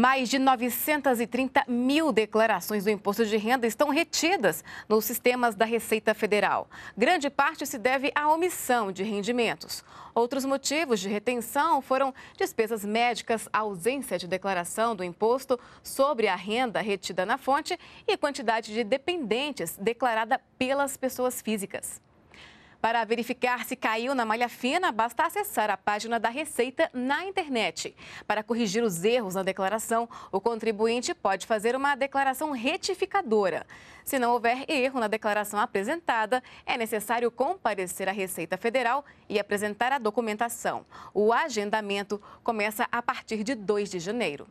Mais de 930 mil declarações do imposto de renda estão retidas nos sistemas da Receita Federal. Grande parte se deve à omissão de rendimentos. Outros motivos de retenção foram despesas médicas, ausência de declaração do imposto sobre a renda retida na fonte e quantidade de dependentes declarada pelas pessoas físicas. Para verificar se caiu na malha fina, basta acessar a página da Receita na internet. Para corrigir os erros na declaração, o contribuinte pode fazer uma declaração retificadora. Se não houver erro na declaração apresentada, é necessário comparecer à Receita Federal e apresentar a documentação. O agendamento começa a partir de 2 de janeiro.